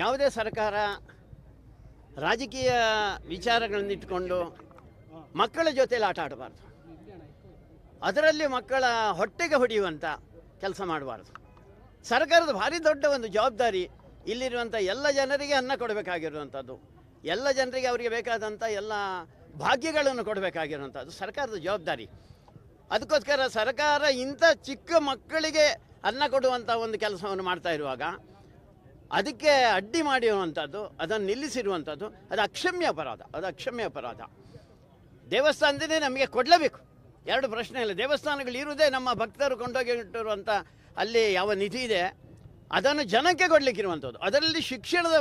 ಯಾವುದೇ ಸರ್ಕಾರ ರಾಜಕೀಯ ವಿಚಾರಗಳನ್ನು ಇಟ್ಕೊಂಡು ಮಕ್ಕಳ ಜೊತೆಯಲ್ಲಿ ಆಟ ಆಡಬಾರ್ದು ಅದರಲ್ಲಿ ಮಕ್ಕಳ ಹೊಟ್ಟೆಗೆ ಹೊಡೆಯುವಂಥ ಕೆಲಸ ಮಾಡಬಾರ್ದು ಸರ್ಕಾರದ ಭಾರಿ ದೊಡ್ಡ ಒಂದು ಜವಾಬ್ದಾರಿ ಇಲ್ಲಿರುವಂಥ ಎಲ್ಲ ಜನರಿಗೆ ಅನ್ನ ಕೊಡಬೇಕಾಗಿರುವಂಥದ್ದು ಎಲ್ಲ ಜನರಿಗೆ ಅವರಿಗೆ ಬೇಕಾದಂಥ ಎಲ್ಲ ಭಾಗ್ಯಗಳನ್ನು ಕೊಡಬೇಕಾಗಿರುವಂಥದ್ದು ಸರ್ಕಾರದ ಜವಾಬ್ದಾರಿ ಅದಕ್ಕೋಸ್ಕರ ಸರ್ಕಾರ ಇಂಥ ಚಿಕ್ಕ ಮಕ್ಕಳಿಗೆ ಅನ್ನ ಕೊಡುವಂಥ ಒಂದು ಕೆಲಸವನ್ನು ಮಾಡ್ತಾ ಇರುವಾಗ ಅದಕ್ಕೆ ಅಡ್ಡಿ ಮಾಡಿರುವಂಥದ್ದು ಅದನ್ನು ನಿಲ್ಲಿಸಿರುವಂಥದ್ದು ಅದು ಅಕ್ಷಮ್ಯ ಅಪರಾಧ ಅದು ಅಕ್ಷಮ್ಯ ಅಪರಾಧ ದೇವಸ್ಥಾನದಲ್ಲೇ ನಮಗೆ ಕೊಡಲೇಬೇಕು ಎರಡು ಪ್ರಶ್ನೆ ಇಲ್ಲ ದೇವಸ್ಥಾನಗಳು ಇರುವುದೇ ನಮ್ಮ ಭಕ್ತರು ಕೊಂಡೋಗಿಟ್ಟಿರುವಂಥ ಅಲ್ಲಿ ಯಾವ ನಿಧಿ ಇದೆ ಅದನ್ನು ಜನಕ್ಕೆ ಕೊಡಲಿಕ್ಕಿರುವಂಥದ್ದು ಅದರಲ್ಲಿ ಶಿಕ್ಷಣದ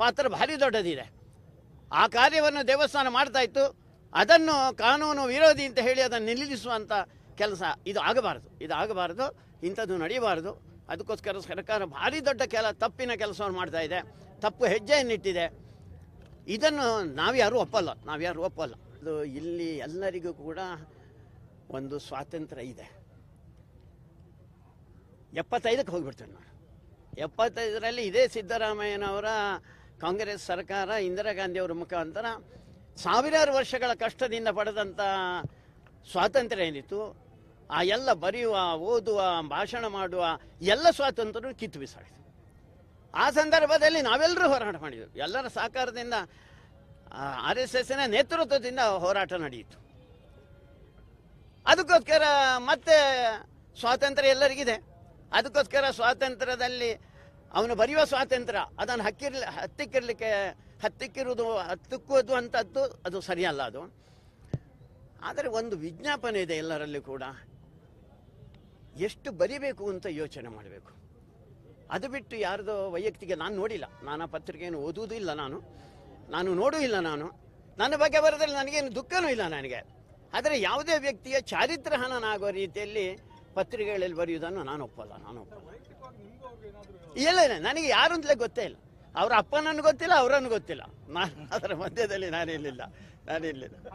ಪಾತ್ರ ಭಾರಿ ದೊಡ್ಡದಿದೆ ಆ ಕಾರ್ಯವನ್ನು ದೇವಸ್ಥಾನ ಮಾಡ್ತಾ ಇತ್ತು ಅದನ್ನು ಕಾನೂನು ವಿರೋಧಿ ಅಂತ ಹೇಳಿ ಅದನ್ನು ನಿಲ್ಲಿಸುವಂಥ ಕೆಲಸ ಇದು ಆಗಬಾರದು ಇದು ಆಗಬಾರದು ಇಂಥದ್ದು ನಡೆಯಬಾರದು ಅದಕ್ಕೋಸ್ಕರ ಸರ್ಕಾರ ಭಾರಿ ದೊಡ್ಡ ಕೆಲ ತಪ್ಪಿನ ಕೆಲಸವನ್ನು ಮಾಡ್ತಾ ಇದೆ ತಪ್ಪು ಹೆಜ್ಜೆಯನ್ನಿಟ್ಟಿದೆ ಇದನ್ನು ನಾವ್ಯಾರೂ ಒಪ್ಪಲ್ಲ ನಾವ್ಯಾರು ಒಪ್ಪಲ್ಲ ಅದು ಇಲ್ಲಿ ಎಲ್ಲರಿಗೂ ಕೂಡ ಒಂದು ಸ್ವಾತಂತ್ರ್ಯ ಇದೆ ಎಪ್ಪತ್ತೈದಕ್ಕೆ ಹೋಗಿಬಿಡ್ತೇನೆ ನಾನು ಎಪ್ಪತ್ತೈದರಲ್ಲಿ ಇದೇ ಸಿದ್ದರಾಮಯ್ಯನವರ ಕಾಂಗ್ರೆಸ್ ಸರ್ಕಾರ ಇಂದಿರಾ ಗಾಂಧಿಯವರ ಮುಖಾಂತರ ಸಾವಿರಾರು ವರ್ಷಗಳ ಕಷ್ಟದಿಂದ ಪಡೆದಂಥ ಸ್ವಾತಂತ್ರ್ಯ ಏನಿತ್ತು ಆ ಎಲ್ಲ ಬರೆಯುವ ಓದುವ ಭಾಷಣ ಮಾಡುವ ಎಲ್ಲ ಸ್ವಾತಂತ್ರ್ಯ ಕಿತ್ತು ಬಿಸಾಡಿದೆ ಆ ಸಂದರ್ಭದಲ್ಲಿ ನಾವೆಲ್ಲರೂ ಹೋರಾಟ ಮಾಡಿದ್ದೆವು ಎಲ್ಲರ ಸಹಕಾರದಿಂದ ಆರ್ ಎಸ್ ಎಸ್ನ ನೇತೃತ್ವದಿಂದ ಹೋರಾಟ ನಡೆಯಿತು ಅದಕ್ಕೋಸ್ಕರ ಮತ್ತೆ ಸ್ವಾತಂತ್ರ್ಯ ಎಲ್ಲರಿಗಿದೆ ಅದಕ್ಕೋಸ್ಕರ ಸ್ವಾತಂತ್ರ್ಯದಲ್ಲಿ ಅವನು ಬರೆಯುವ ಸ್ವಾತಂತ್ರ್ಯ ಅದನ್ನು ಹಕ್ಕಿರ್ಲಿ ಹತ್ತಿಕ್ಕಿರ್ಲಿಕ್ಕೆ ಹತ್ತಿಕ್ಕಿರುವುದು ಹತ್ತಿಕ್ಕೋದು ಅಂತದ್ದು ಅದು ಸರಿಯಲ್ಲ ಅದು ಆದರೆ ಒಂದು ವಿಜ್ಞಾಪನೆ ಇದೆ ಎಲ್ಲರಲ್ಲಿ ಕೂಡ ಎಷ್ಟು ಬರಿಬೇಕು ಅಂತ ಯೋಚನೆ ಮಾಡಬೇಕು ಅದು ಬಿಟ್ಟು ಯಾರದೋ ವೈಯಕ್ತಿಕ ನಾನು ನೋಡಿಲ್ಲ ನಾನು ಪತ್ರಿಕೆಯನ್ನು ಓದುವುದೂ ಇಲ್ಲ ನಾನು ನಾನು ನೋಡೂ ಇಲ್ಲ ನಾನು ನನ್ನ ಬಗ್ಗೆ ಬರೋದ್ರಲ್ಲಿ ನನಗೇನು ದುಃಖನೂ ಇಲ್ಲ ನನಗೆ ಆದರೆ ಯಾವುದೇ ವ್ಯಕ್ತಿಯ ಹನನಾಗುವ ರೀತಿಯಲ್ಲಿ ಪತ್ರಿಕೆಗಳಲ್ಲಿ ಬರೆಯುವುದನ್ನು ನಾನು ಒಪ್ಪಲ್ಲ ನಾನು ಒಪ್ಪಲ್ಲ ಇಲ್ಲ ಇಲ್ಲ ನನಗೆ ಯಾರು ಅಂತಲೇ ಗೊತ್ತೇ ಇಲ್ಲ ಅವರ ಅಪ್ಪ ಗೊತ್ತಿಲ್ಲ ಅವರನ್ನು ಗೊತ್ತಿಲ್ಲ ನಾನು ಅದರ ಮಧ್ಯದಲ್ಲಿ ನಾನು ಇಲ್ಲ